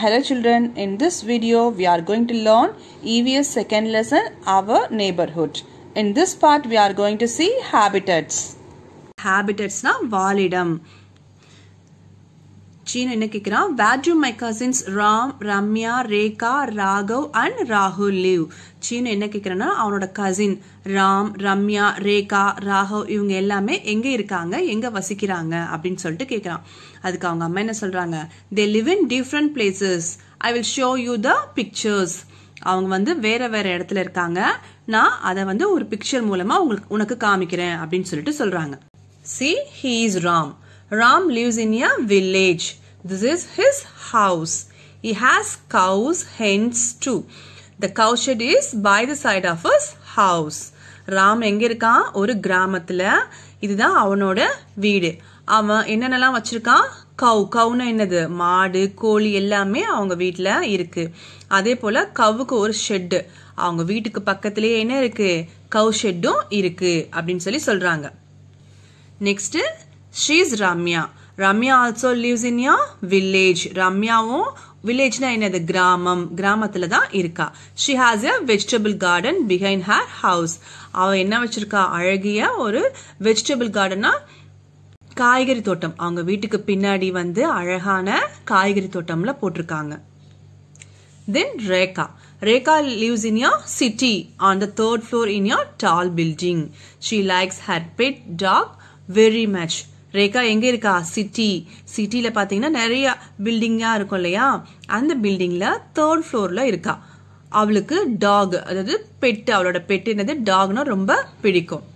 Hello children, in this video we are going to learn EVS second lesson, Our Neighborhood. In this part we are going to see habitats. Habitats na validum. Seenu என்ன கேட்குறான் where do my cousins Ram Ramya Rekha Raghav and ராகுல் live Seenu என்ன கேட்குறேன்னா அவனோட cousin Ram Ramya Rekha Raghav இவங்க எல்லாமே எங்கே இருக்காங்க எங்கே வசிக்கிறாங்க அப்படின்னு சொல்லிட்டு கேட்குறான் அதுக்கு அவங்க அம்மா என்ன சொல்கிறாங்க they live in different places I will show you the pictures அவங்க வந்து வேற வேற இடத்துல இருக்காங்க நான் அதை வந்து ஒரு பிக்சர் மூலமா உங்களுக்கு உனக்கு காமிக்கிறேன் அப்படின்னு சொல்லிட்டு சொல்றாங்க see he is Ram Ram lives in a village. This is his house. He has cows, hens too. The shed is by the side of his house. Ram எங்க இருக்கான் ஒரு கிராமத்துல இதுதான் அவனோட வீடு அவன் என்னென்னலாம் வச்சிருக்கான் கவு கவுனா என்னது மாடு கோழி எல்லாமே அவங்க வீட்டில் இருக்கு அதே போல் கவுக்கு ஒரு ஷெட்டு அவங்க வீட்டுக்கு பக்கத்துலேயே என்ன இருக்கு கவு ஷெட்டும் இருக்கு அப்படின்னு சொல்லி சொல்றாங்க next she's Ramya Ramya also lives in a village ரம்யாவும் வில்லேஜ்னா என்னது கிராமம் கிராமத்துல தான் இருக்கா she has a vegetable garden behind her house அவ என்ன வச்சிருக்கா அழகிய ஒரு வெஜிடபிள் கார்டனா காய்கறி தோட்டம் அவங்க வீட்டுக்கு பின்னாடி வந்து அழகான காய்கறி தோட்டம்ல போட்டிருக்காங்க then Rekha Rekha lives in your city on the third floor in your tall building she likes her pet dog very much Rekha எங்கே இருக்கா சிட்டி சிட்டியில் பார்த்தீங்கன்னா நிறையா பில்டிங்காக இருக்கும் இல்லையா அந்த பில்டிங்கில் தேர்ட் ஃப்ளோரில் இருக்கா அவளுக்கு டாக் அதாவது பெட்டு அவளோட பெட்டு என்னது டாக்னா ரொம்ப பிடிக்கும்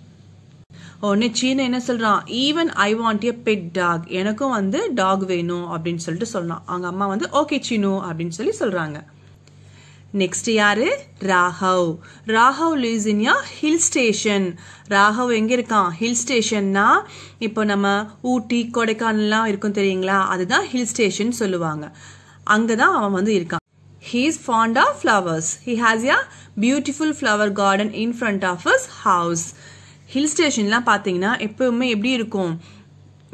உடனே சீன என்ன சொல்கிறான் even I want a pet dog எனக்கும் வந்து டாக் வேணும் அப்படின்னு சொல்லிட்டு சொல்கிறான் அவங்க அம்மா வந்து ஓகே சீனு அப்படின்னு சொல்லி சொல்கிறாங்க நெக்ஸ்ட் யாரு Raghav Raghav lives in a hill station Raghav எங்க இருக்கான் ஹில் ஸ்டேஷன்னா இப்போ நம்ம ஊட்டி கொடைக்கானல்லாம் இருக்கும் தெரியுங்களா அதுதான் ஹில் ஸ்டேஷன் சொல்லுவாங்க அங்கதான் அவன் வந்து இருக்கான் he is fond of flowers he has a beautiful flower garden in front of his house hill ஸ்டேஷன்லாம் பார்த்தீங்கன்னா எப்பவுமே எப்படி இருக்கும்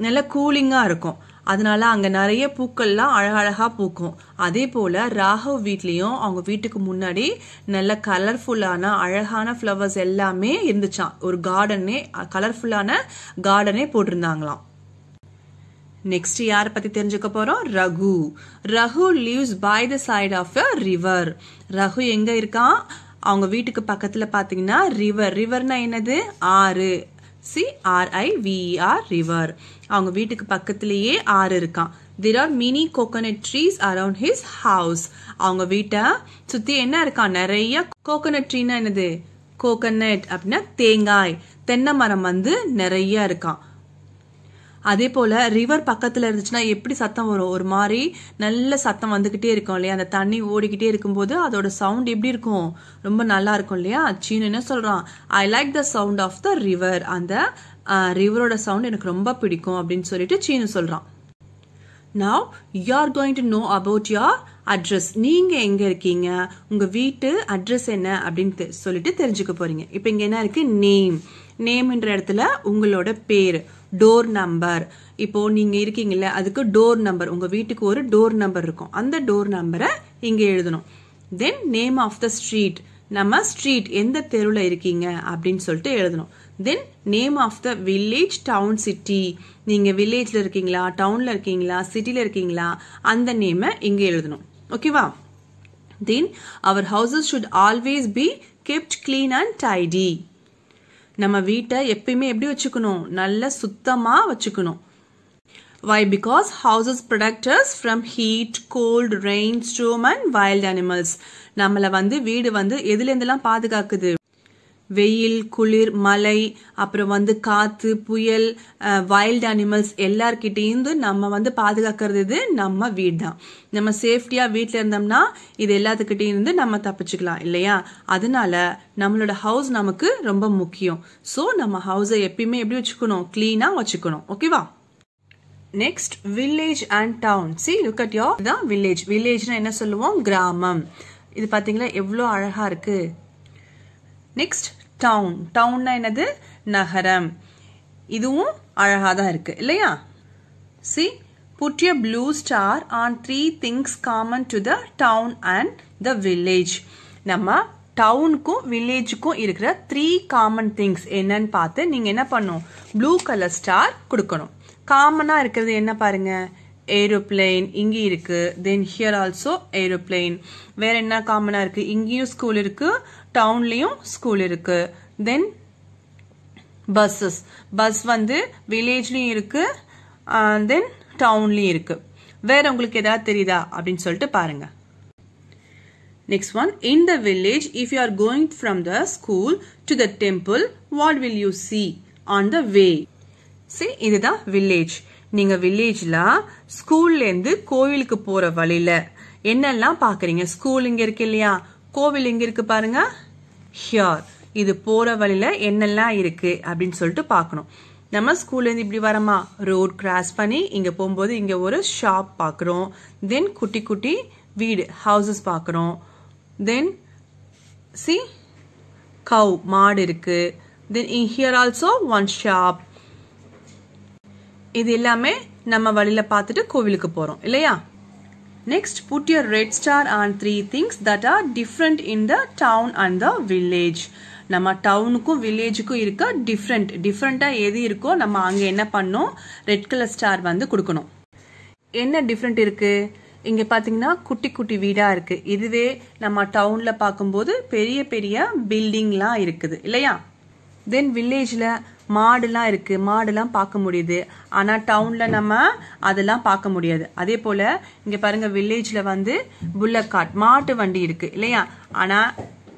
நல்லா கூலிங்காக இருக்கும் அதனால அங்கே நிறைய பூக்கள்லாம் அழகழகாக பூக்கும் அதே போல் ராகவ் வீட்லேயும் அவங்க வீட்டுக்கு முன்னாடி நல்ல கலர்ஃபுல்லான அழகான ஃப்ளவர்ஸ் எல்லாமே இருந்துச்சான் ஒரு கார்டனே கலர்ஃபுல்லான கார்டனே போட்டிருந்தாங்களாம் நெக்ஸ்ட் யாரை பத்தி தெரிஞ்சுக்க போறோம் Raghu Raghu lives by the side of a river Raghu எங்க இருக்கான் அவங்க வீட்டுக்கு பக்கத்துல பாத்தீங்கன்னா ரிவர் ரிவர்னா என்னது ஆறு சி ஆர்ஐவிஆர் ரிவர் அவங்க வீட்டுக்கு பக்கத்திலேயே ஆறு இருக்கான் there are many coconut trees around his house அவங்க வீட்டை சுத்தி என்ன இருக்கான் நிறைய கோகோனட் ட்ரீனா என்னது கோகோனட் அப்படின்னா தேங்காய் தென்னை மரம் வந்து நிறைய இருக்கான் அதே போல் ரிவர் பக்கத்தில் இருந்துச்சுன்னா எப்படி சத்தம் வரும் ஒரு மாதிரி நல்ல சத்தம் வந்துக்கிட்டே இருக்கும் இல்லையா அந்த தண்ணி ஓடிக்கிட்டே இருக்கும்போது அதோட சவுண்ட் எப்படி இருக்கும் ரொம்ப நல்லா இருக்கும் இல்லையா சீனு என்ன சொல்கிறான் I like the sound of the river அந்த ரிவரோட சவுண்ட் எனக்கு ரொம்ப பிடிக்கும் அப்படின்னு சொல்லிட்டு சீனு சொல்கிறான் now you are going to know about your address நீங்கள் எங்கே இருக்கீங்க உங்கள் வீட்டு அட்ரஸ் என்ன அப்படின்னு சொல்லிட்டு தெரிஞ்சுக்க போகிறீங்க இப்போ இங்கே என்ன இருக்குது நேம் நேம்ன்ற இடத்துல உங்களோட பேர் டோர் நம்பர் இப்போது நீங்கள் இருக்கீங்கல்ல அதுக்கு டோர் நம்பர் உங்கள் வீட்டுக்கு ஒரு டோர் நம்பர் இருக்கும் அந்த டோர் நம்பரை இங்கே எழுதணும் then name of the street நம்ம ஸ்ட்ரீட் எந்த தெருவில் இருக்கீங்க அப்படின்னு சொல்லிட்டு எழுதணும் then name of the village town city நீங்கள் வில்லேஜில் இருக்கீங்களா டவுனில் இருக்கீங்களா சிட்டியில் இருக்கீங்களா அந்த நேமை இங்கே எழுதணும் ஓகேவா then our houses should always be kept clean and tidy நம்ம வீட்டை எப்பயுமே எப்படி வச்சுக்கணும் நல்ல சுத்தமாக வச்சுக்கணும் why because houses protect us from heat cold rain storm and wild animals நம்மளை வந்து வீடு வந்து எதுலேருந்துலாம் பாதுகாக்குது வெயில் குளிர் மலை அப்புறம் வந்து காற்று புயல் வைல்ட் அனிமல்ஸ் எல்லார்கிட்டேருந்து நம்ம வந்து பாதுகாக்கிறது இது நம்ம வீடு தான் நம்ம சேஃப்டியாக வீட்டில் இருந்தோம்னா இது இருந்து நம்ம தப்பிச்சுக்கலாம் இல்லையா அதனால நம்மளோட ஹவுஸ் நமக்கு ரொம்ப முக்கியம் ஸோ நம்ம ஹவுஸை எப்பயுமே எப்படி வச்சுக்கணும் க்ளீனாக வச்சுக்கணும் ஓகேவா next village and town see look at your town village வில்லேஜ்னா என்ன சொல்லுவோம் கிராமம் இது பார்த்தீங்களா எவ்வளோ அழகாக இருக்குது நெக்ஸ்ட் டவுன் டவுன்னா என்னது நகரம் இதுவும் அழகாக தான் இருக்கு இல்லையா see put a blue star on three things common to the town and the village நம்ம டவுனுக்கும் வில்லேஜுக்கும் இருக்கிற த்ரீ காமன் திங்ஸ் என்னன்னு பார்த்து நீங்கள் என்ன பண்ணும் ப்ளூ கலர் ஸ்டார் கொடுக்கணும் காமனாக இருக்கிறது என்ன பாருங்க ஏரோப்ளைன் இங்கே இருக்குது தென் ஹியர் ஆல்சோ ஏரோப்ளைன் வேற என்ன காமனாக இருக்குது இங்கேயும் ஸ்கூல் இருக்குது டவுன்லேயும் ஸ்கூல் இருக்குது தென் பஸ்ஸஸ் பஸ் வந்து வில்லேஜ்லேயும் இருக்கு தென் uh, டவுன்லேயும் இருக்குது வேற உங்களுக்கு ஏதாவது தெரியுதா அப்படின்னு சொல்லிட்டு பாருங்க next one in the village if you are going from the school to the temple what will you see on the way see இதுதான் வில்லேஜ் நீங்க வில்லேஜ்ல ஸ்கூல்ல இருந்து கோவிலுக்கு போற வழியில என்னெல்லாம் பாக்குறீங்க ஸ்கூல் இங்க இருக்கு இல்லையா கோவில் எங்க இருக்குது பாருங்க ஹியர் இது போகிற வழியில் என்னெல்லாம் இருக்குது அப்படின்னு சொல்லிட்டு பார்க்கணும் நம்ம ஸ்கூல்லேருந்து இப்படி வரமா ரோட் கிராஸ் பண்ணி இங்கே போகும்போது இங்கே ஒரு ஷாப் பார்க்குறோம் தென் குட்டி குட்டி வீடு ஹவுசஸ் பார்க்குறோம் தென் சி கவு மாடு இருக்குது then in here also one shop இது எல்லாமே நம்ம வழியில் பார்த்துட்டு கோவிலுக்கு போகிறோம் இல்லையா Next, put your red star on three things that are different in the town and the village. நம்ம டவுனுக்கும் வில்லேஜுக்கும் இருக்க டிஃப்ரெண்ட் டிஃப்ரெண்ட்டாக எது இருக்கோ நம்ம அங்கே என்ன பண்ணோம் ரெட் கலர் ஸ்டார் வந்து கொடுக்கணும் என்ன டிஃப்ரெண்ட் இருக்குது இங்கே பார்த்தீங்கன்னா குட்டி குட்டி வீடாக இருக்குது இதுவே நம்ம டவுனில் பார்க்கும்போது பெரிய பெரிய பில்டிங்லாம் இருக்குது இல்லையா தென் வில்லேஜில் மாடுலாம் இருக்குது மாடுலாம் பார்க்க முடியுது ஆனால் டவுனில் நம்ம அதெல்லாம் பார்க்க முடியாது அதே போல் இங்கே பாருங்கள் வில்லேஜில் வந்து புல்லட் மாட்டு வண்டி இருக்குது இல்லையா ஆனால்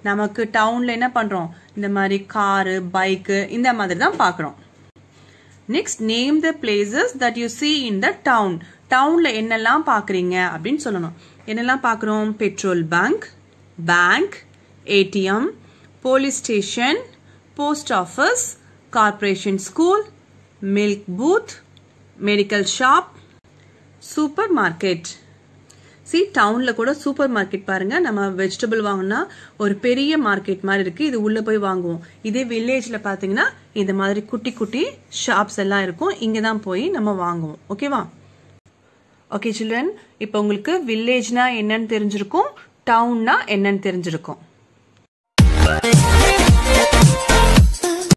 நமக்கு டவுனில் என்ன பண்ணுறோம் இந்த மாதிரி காரு பைக்கு இந்த மாதிரி தான் பார்க்குறோம் next name the places that you see in the town டவுனில் என்னெல்லாம் பார்க்குறீங்க அப்படின்னு சொல்லணும் என்னெல்லாம் பார்க்குறோம் petrol bunk bank ATM police station post office corporation school milk booth medical shop supermarket see டவுனில் கூட சூப்பர் மார்க்கெட் பாருங்கள் நம்ம வெஜிடபிள் வாங்கினா ஒரு பெரிய மார்க்கெட் மாதிரி இருக்குது இது உள்ளே போய் வாங்குவோம் இதே வில்லேஜில் பாத்தீங்கன்னா இந்த மாதிரி குட்டி குட்டி ஷாப்ஸ் எல்லாம் இருக்கும் இங்கே தான் போய் நம்ம வாங்குவோம் ஓகேவா ஓகே சில்ட்ரன் இப்போ உங்களுக்கு வில்லேஜ்னா என்னன்னு தெரிஞ்சிருக்கும் டவுன்னா என்னன்னு தெரிஞ்சிருக்கும்